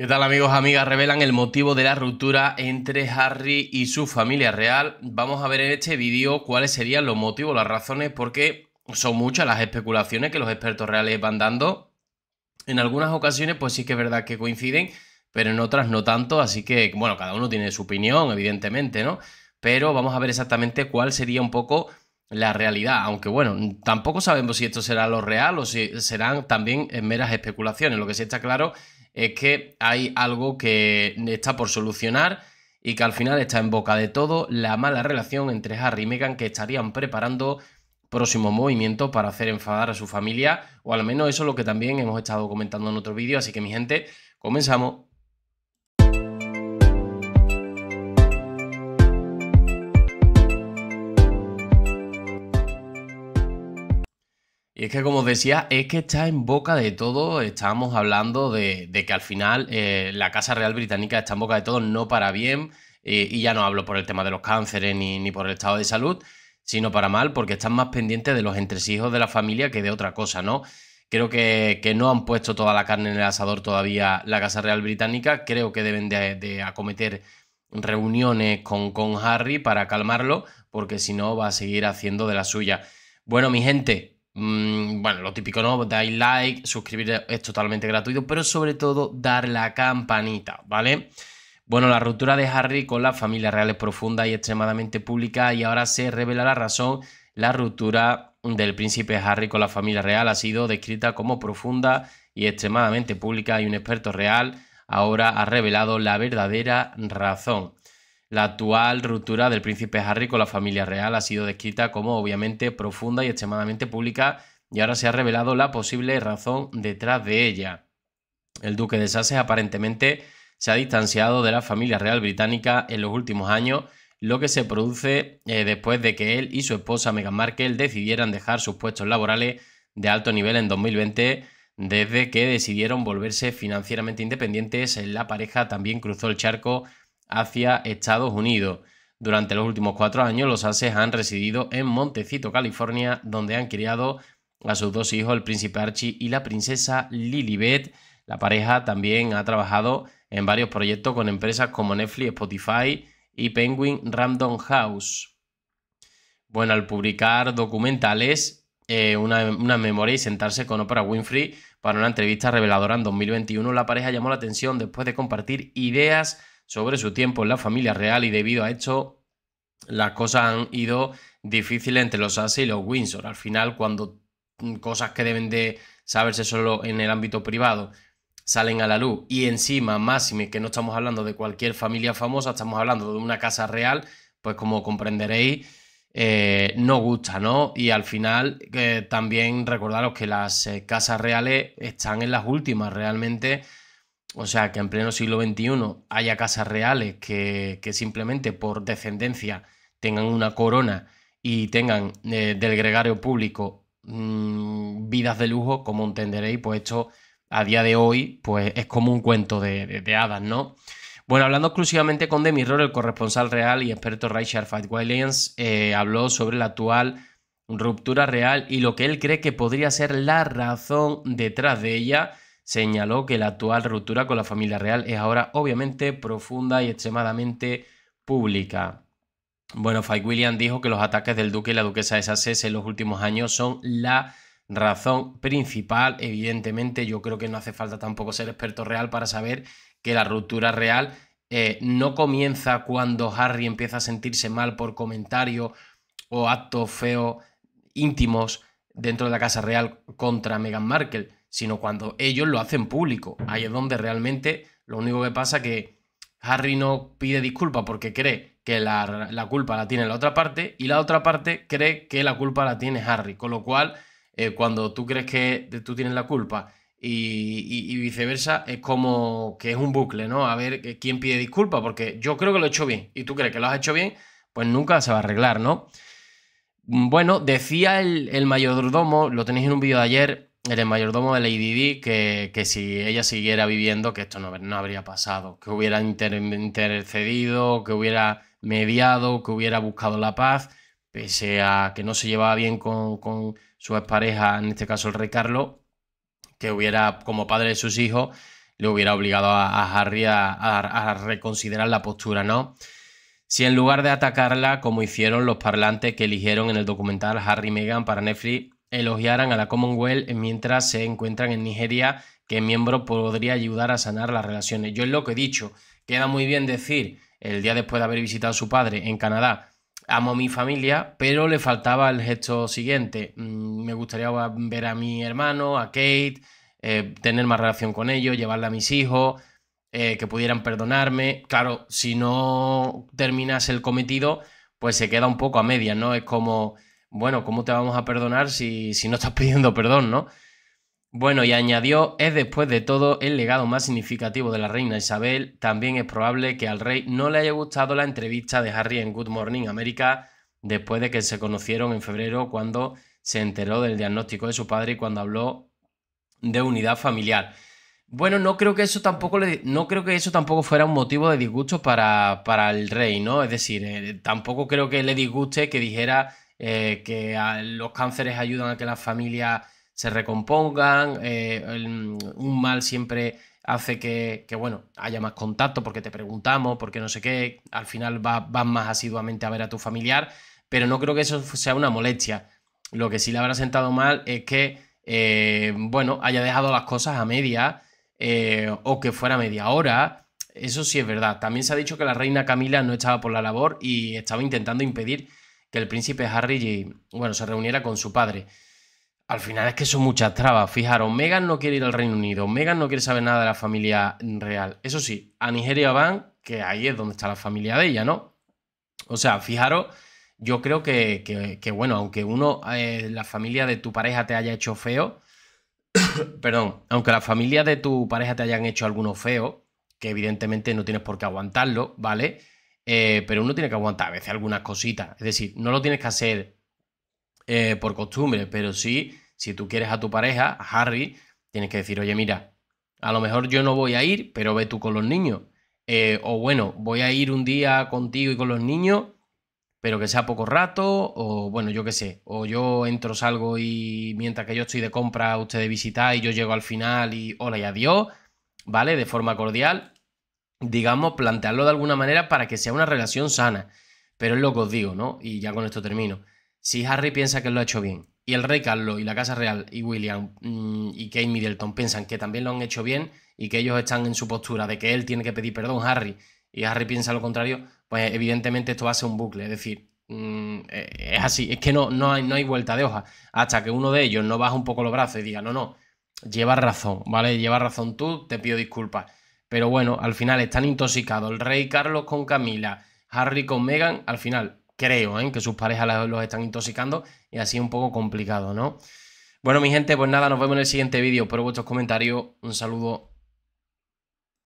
¿Qué tal amigos, amigas? Revelan el motivo de la ruptura entre Harry y su familia real. Vamos a ver en este vídeo cuáles serían los motivos, las razones, porque son muchas las especulaciones que los expertos reales van dando. En algunas ocasiones pues sí que es verdad que coinciden, pero en otras no tanto, así que bueno, cada uno tiene su opinión, evidentemente, ¿no? Pero vamos a ver exactamente cuál sería un poco la realidad, aunque bueno, tampoco sabemos si esto será lo real o si serán también meras especulaciones. Lo que sí está claro es que hay algo que está por solucionar y que al final está en boca de todo la mala relación entre Harry y Meghan que estarían preparando próximo movimiento para hacer enfadar a su familia, o al menos eso es lo que también hemos estado comentando en otro vídeo, así que mi gente, comenzamos. Y es que, como os decía, es que está en boca de todo. Estábamos hablando de, que al final eh, la Casa Real Británica está en boca de todo, no para bien. Eh, y ya no hablo por el tema de los cánceres ni, por el estado de salud, sino para mal, porque están más pendientes de los entresijos de la familia que de otra cosa, ¿no? Creo que, no han puesto toda la carne en el asador todavía la Casa Real Británica. Creo que deben de, acometer reuniones con, con Harry para calmarlo, porque si no va a seguir haciendo de la suya. Bueno, mi gente, Mm, bueno, lo típico, ¿no? Dais like, suscribir es totalmente gratuito, pero sobre todo dar la campanita, ¿vale? Bueno, la ruptura de Harry con la familia real es profunda y extremadamente pública y ahora se revela la razón. La ruptura del príncipe Harry con la familia real ha sido descrita como profunda y extremadamente pública y un experto real ahora ha revelado la verdadera razón. La actual ruptura del príncipe Harry con la familia real ha sido descrita como obviamente profunda y extremadamente pública y ahora se ha revelado la posible razón detrás de ella. El duque de Sussex aparentemente se ha distanciado de la familia real británica en los últimos años, lo que se produce eh, después de que él y su esposa Meghan Markle decidieran dejar sus puestos laborales de alto nivel en 2020 desde que decidieron volverse financieramente independientes, la pareja también cruzó el charco hacia Estados Unidos. Durante los últimos cuatro años, los Ases han residido en Montecito, California, donde han criado a sus dos hijos, el príncipe Archie y la princesa Lilibet. La pareja también ha trabajado en varios proyectos con empresas como Netflix, Spotify y Penguin Random House. Bueno, al publicar documentales, eh, una, una memoria y sentarse con Oprah Winfrey para una entrevista reveladora en 2021, la pareja llamó la atención después de compartir ideas sobre su tiempo en la familia real y debido a esto las cosas han ido difíciles entre los Ases y los Windsor. Al final, cuando mm, cosas que deben de saberse solo en el ámbito privado salen a la luz y encima, máxime que no estamos hablando de cualquier familia famosa, estamos hablando de una casa real, pues como comprenderéis, eh, no gusta, ¿no? Y al final eh, también recordaros que las eh, casas reales están en las últimas, realmente o sea, que en pleno siglo XXI haya casas reales que, simplemente por descendencia tengan una corona y tengan eh, del gregario público mm, vidas de lujo, como entenderéis, pues esto a día de hoy pues es como un cuento de, hadas, ¿no? Bueno, hablando exclusivamente con Demirror, el corresponsal real y experto Richard Fight eh, habló sobre la actual ruptura real y lo que él cree que podría ser la razón detrás de ella señaló que la actual ruptura con la familia real es ahora obviamente profunda y extremadamente pública. Bueno, Fike William dijo que los ataques del duque y la duquesa de Sussex en los últimos años son la razón principal. Evidentemente, yo creo que no hace falta tampoco ser experto real para saber que la ruptura real eh, no comienza cuando Harry empieza a sentirse mal por comentarios o actos feos íntimos dentro de la Casa Real contra Meghan Markle sino cuando ellos lo hacen público. Ahí es donde realmente lo único que pasa es que Harry no pide disculpas porque cree que la, culpa la tiene la otra parte y la otra parte cree que la culpa la tiene Harry. Con lo cual, eh, cuando tú crees que tú tienes la culpa y, viceversa, es como que es un bucle, ¿no? A ver eh, quién pide disculpas porque yo creo que lo he hecho bien y tú crees que lo has hecho bien, pues nunca se va a arreglar, ¿no? Bueno, decía el, el mayordomo, lo tenéis en un vídeo de ayer, el mayordomo de Lady Di que, si ella siguiera viviendo, que esto no, no habría pasado, que hubiera intercedido, que hubiera mediado, que hubiera buscado la paz, pese a que no se llevaba bien con, con su expareja, en este caso el rey Carlos, que hubiera, como padre de sus hijos, le hubiera obligado a, Harry a, reconsiderar la postura, ¿no? Si en lugar de atacarla, como hicieron los parlantes que eligieron en el documental Harry y Meghan para Netflix, elogiaran a la Commonwealth mientras se encuentran en Nigeria que miembro podría ayudar a sanar las relaciones. Yo es lo que he dicho, queda muy bien decir el día después de haber visitado a su padre en Canadá, amo a mi familia, pero le faltaba el gesto siguiente, mm, me gustaría ver a mi hermano, a Kate, eh, tener más relación con ellos, llevarle a mis hijos, eh, que pudieran perdonarme. Claro, si no terminas el cometido, pues se queda un poco a medias, ¿no? Es como bueno, ¿cómo te vamos a perdonar si, si no estás pidiendo perdón, no? Bueno, y añadió, es después de todo el legado más significativo de la reina Isabel, también es probable que al rey no le haya gustado la entrevista de Harry en Good Morning America después de que se conocieron en febrero cuando se enteró del diagnóstico de su padre y cuando habló de unidad familiar. Bueno, no creo que eso tampoco, le, no creo que eso tampoco fuera un motivo de disgusto para, para el rey, ¿no? Es decir, eh, tampoco creo que le disguste que dijera eh, que los cánceres ayudan a que las familias se recompongan, eh, un mal siempre hace que, bueno, haya más contacto porque te preguntamos, porque no sé qué, al final vas más asiduamente a ver a tu familiar, pero no creo que eso sea una molestia. Lo que sí le habrá sentado mal es que, eh, bueno, haya dejado las cosas a media o que fuera media hora. Eso sí es verdad. También se ha dicho que la reina Camila no estaba por la labor y estaba intentando impedir que el príncipe Harry, bueno, se reuniera con su padre. Al final es que son muchas trabas. Fijaros, Megan no quiere ir al Reino Unido, Megan no quiere saber nada de la familia real. Eso sí, a Nigeria van, que ahí es donde está la familia de ella, ¿no? O sea, fijaros, yo creo que, que, bueno, aunque uno, eh, la familia de tu pareja te haya hecho feo, perdón, aunque la familia de tu pareja te hayan hecho alguno feo, que evidentemente no tienes por qué aguantarlo, ¿vale? Eh, pero uno tiene que aguantar a veces algunas cositas. Es decir, no lo tienes que hacer eh, por costumbre, pero sí, si tú quieres a tu pareja, a Harry, tienes que decir, oye, mira, a lo mejor yo no voy a ir, pero ve tú con los niños. Eh, o bueno, voy a ir un día contigo y con los niños, pero que sea poco rato, o bueno, yo qué sé, o yo entro, salgo y mientras que yo estoy de compra, ustedes visita y yo llego al final y hola y adiós, ¿vale? De forma cordial, digamos, plantearlo de alguna manera para que sea una relación sana. Pero es lo que os digo, ¿no? Y ya con esto termino. Si Harry piensa que lo ha hecho bien, y el rey Carlos, y la Casa Real, y William, mm, y Kate Middleton piensan que también lo han hecho bien, y que ellos están en su postura de que él tiene que pedir perdón a Harry, y Harry piensa lo contrario, pues evidentemente esto va a ser un bucle. Es decir, mm, eh, es así, es que no, no, hay, no hay vuelta de hoja. Hasta que uno de ellos no baja un poco los brazos y diga, no, no, lleva razón, ¿vale? lleva razón tú, te pido disculpas. Pero bueno, al final están intoxicados el rey Carlos con Camila, Harry con Meghan, al final creo ¿eh? que sus parejas los están intoxicando y así un poco complicado, ¿no? Bueno, mi gente, pues nada, nos vemos en el siguiente vídeo. por vuestros comentarios. Un saludo